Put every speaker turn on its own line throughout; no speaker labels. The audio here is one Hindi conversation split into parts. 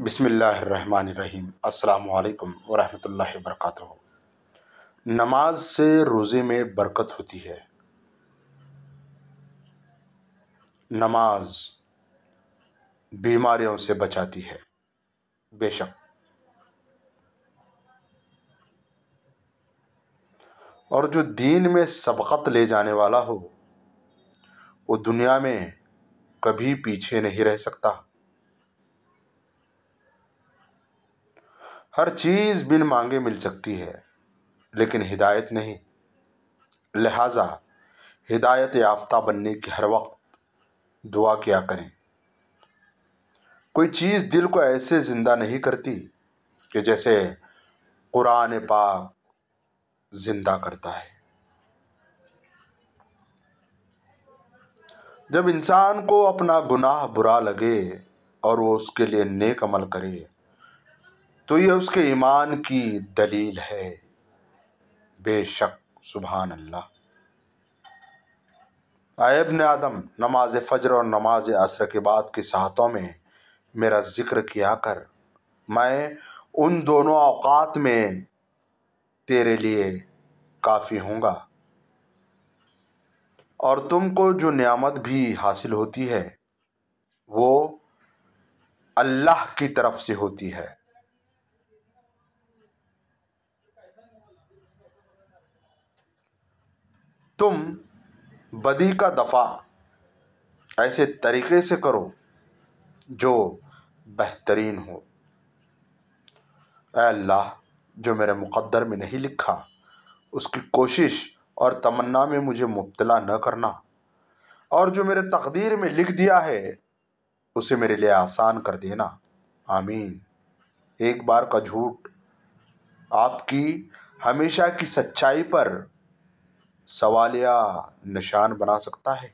बिसमीम् अल्लाम वरहमल वर्क नमाज से रोज़े में बरकत होती है नमाज बीमारियों से बचाती है बेशक और जो दीन में सबकत ले जाने वाला हो वो दुनिया में कभी पीछे नहीं रह सकता हर चीज़ बिन मांगे मिल सकती है लेकिन हिदायत नहीं लिहाजा हिदायत याफ्ता बनने की हर वक्त दुआ किया करें कोई चीज़ दिल को ऐसे ज़िंदा नहीं करती कि जैसे कुरान पाक ज़िंदा करता है जब इंसान को अपना गुनाह बुरा लगे और वो उसके लिए नेक अमल करे तो यह उसके ईमान की दलील है बेशक सुबहान अल्लाह आयब आदम नमाज फजर और नमाज असर के बाद की साहतों में मेरा ज़िक्र किया कर मैं उन दोनों अवकात में तेरे लिए काफ़ी होंगा और तुमको जो नियामत भी हासिल होती है वो अल्लाह की तरफ से होती है तुम बदी का दफ़ा ऐसे तरीक़े से करो जो बेहतरीन हो अल्लाह जो मेरे मुक़द्दर में नहीं लिखा उसकी कोशिश और तमन्ना में मुझे मुब्तला न करना और जो मेरे तकदीर में लिख दिया है उसे मेरे लिए आसान कर देना आमीन एक बार का झूठ आपकी हमेशा की सच्चाई पर सवालिया निशान बना सकता है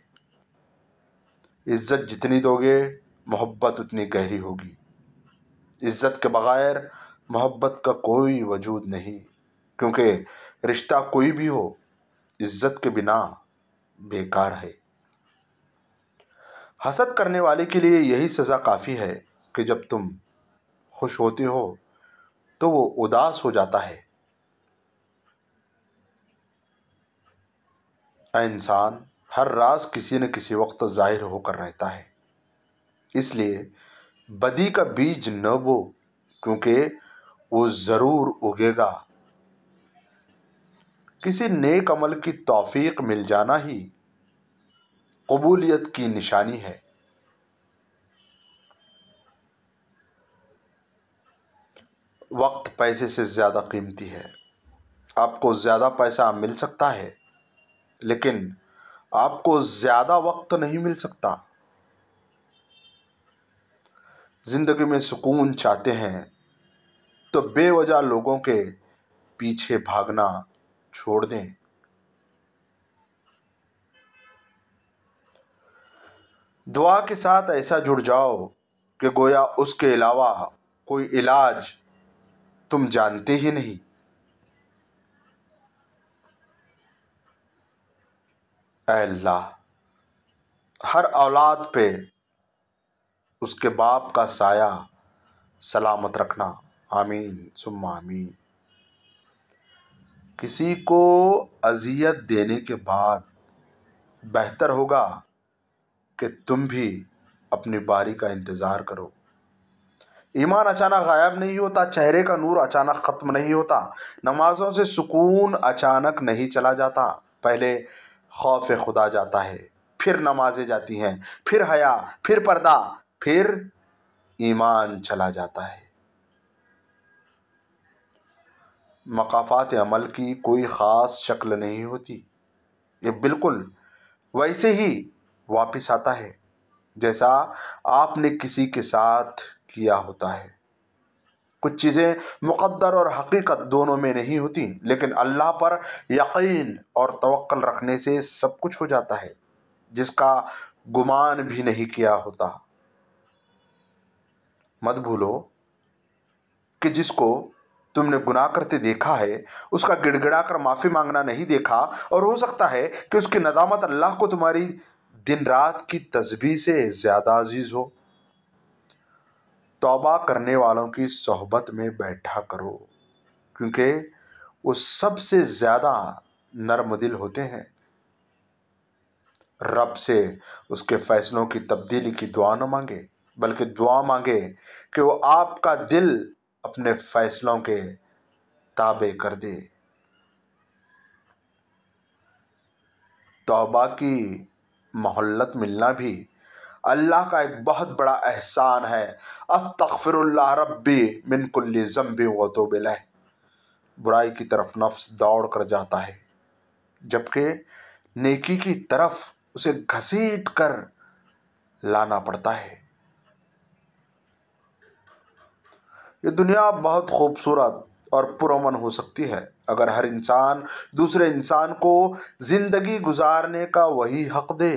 इज्जत जितनी दोगे मोहब्बत उतनी गहरी होगी इज्जत के बग़ैर मोहब्बत का कोई वजूद नहीं क्योंकि रिश्ता कोई भी हो इज्जत के बिना बेकार है हसद करने वाले के लिए यही सज़ा काफ़ी है कि जब तुम खुश होते हो तो वो उदास हो जाता है इंसान हर राज किसी न किसी वक्त ज़ाहिर होकर रहता है इसलिए बदी का बीज न बो क्योंकि वो ज़रूर उगेगा किसी नेक अमल की तौफीक मिल जाना ही कबूलियत की निशानी है वक्त पैसे से ज़्यादा कीमती है आपको ज़्यादा पैसा मिल सकता है लेकिन आपको ज़्यादा वक्त नहीं मिल सकता ज़िंदगी में सुकून चाहते हैं तो बेवजह लोगों के पीछे भागना छोड़ दें दुआ के साथ ऐसा जुड़ जाओ कि गोया उसके अलावा कोई इलाज तुम जानते ही नहीं अल्लाह हर औलाद पे उसके बाप का साया सलामत रखना आमीन सुम आमीन किसी को अजियत देने के बाद बेहतर होगा कि तुम भी अपनी बारी का इंतज़ार करो ईमान अचानक गायब नहीं होता चेहरे का नूर अचानक ख़त्म नहीं होता नमाज़ों से सुकून अचानक नहीं चला जाता पहले खौफ खुदा जाता है फिर नमाजें जाती हैं फिर हया फिर पर्दा फिर ईमान चला जाता है मकाफात अमल की कोई ख़ास शक्ल नहीं होती ये बिल्कुल वैसे ही वापस आता है जैसा आपने किसी के साथ किया होता है कुछ चीज़ें मुक़द्दर और हक़ीक़त दोनों में नहीं होती लेकिन अल्लाह पर यक़ीन और तवक्कल रखने से सब कुछ हो जाता है जिसका गुमान भी नहीं किया होता मत भूलो कि जिसको तुमने गुनाह करते देखा है उसका गिड़गिड़ा कर माफ़ी मांगना नहीं देखा और हो सकता है कि उसकी नदामत अल्लाह को तुम्हारी दिन रात की तस्वीर से ज़्यादा अजीज़ हो तौबा करने वालों की सोहबत में बैठा करो क्योंकि वो सबसे ज़्यादा नर्म दिल होते हैं रब से उसके फैसलों की तब्दीली की दुआ न मांगे बल्कि दुआ मांगे कि वो आपका दिल अपने फैसलों के ताबे कर दे तौबा की मोहल्लत मिलना भी अल्लाह का एक बहुत बड़ा एहसान है अस्तफ़िर रबी मिनकुल्ली ज़म्बी व तो बुराई की तरफ नफ्स दौड़ कर जाता है जबकि नेकी की तरफ उसे घसीट कर लाना पड़ता है ये दुनिया बहुत खूबसूरत और पुरमन हो सकती है अगर हर इंसान दूसरे इंसान को ज़िंदगी गुजारने का वही हक दे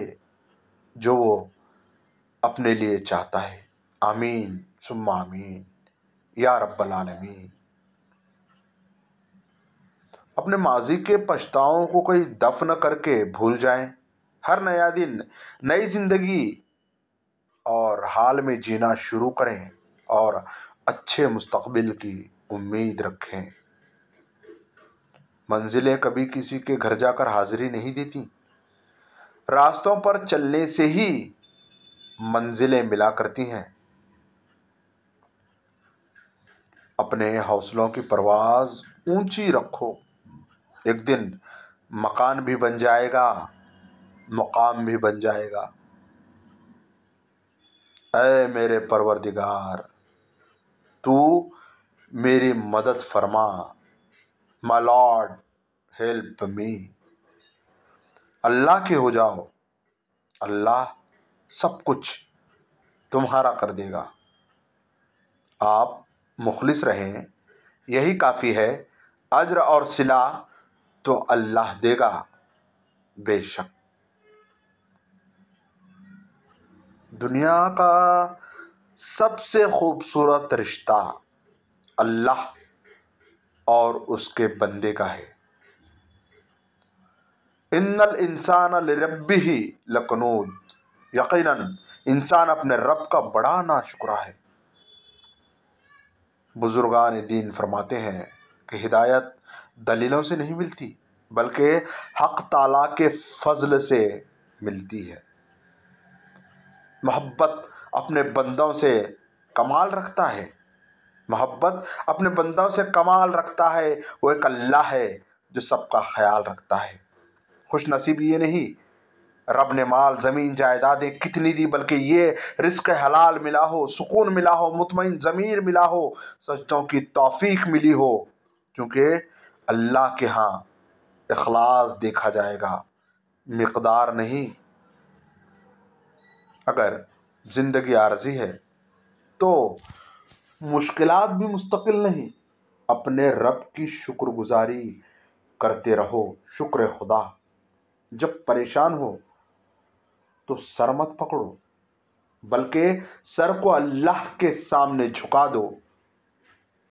जो वो अपने लिए चाहता है आमीन सुम्मा आमीन या रब्बल आलमीन अपने माजी के पछताओं को कोई दफन करके भूल जाएं हर नया दिन नई ज़िंदगी और हाल में जीना शुरू करें और अच्छे मुस्तबिल की उम्मीद रखें मंजिलें कभी किसी के घर जाकर हाजिरी नहीं देती रास्तों पर चलने से ही मंज़िलें मिला करती हैं अपने हौसलों की परवाज़ ऊंची रखो एक दिन मकान भी बन जाएगा मकाम भी बन जाएगा अय मेरे परवरदिगार तू मेरी मदद फरमा माई लॉर्ड हेल्प मी अल्लाह के हो जाओ अल्लाह सब कुछ तुम्हारा कर देगा आप मुखलिस रहें यही काफ़ी है अज्र और सिला तो अल्लाह देगा बेशक दुनिया का सबसे खूबसूरत रिश्ता अल्लाह और उसके बंदे का है इन्नल इंसान लरब्बी ही लकनूद यकीनन इंसान अपने रब का बड़ा ना शुक्रा है बुज़ुर्गान दीन फरमाते हैं कि हिदायत दलीलों से नहीं मिलती बल्कि हक ताला के फजल से मिलती है मोहब्बत अपने बंदों से कमाल रखता है मोहब्बत अपने बंदों से कमाल रखता है वो एक अल्लाह है जो सबका ख्याल रखता है खुश नसीब ये नहीं रब ने माल ज़मीन जायदादें कितनी दी बल्कि ये रिस्क हलाल मिला हो सुकून मिला हो मुतमिन ज़मीर मिला हो सजदों की तोफ़ीक मिली हो क्योंकि अल्लाह के यहाँ अखलास देखा जाएगा मकदार नहीं अगर ज़िंदगी आर्जी है तो मुश्किल भी मुस्तकिल नहीं अपने रब की शुक्रगुजारी करते रहो शुक्र खुदा जब परेशान हो तो सर मत पकड़ो बल्कि सर को अल्लाह के सामने झुका दो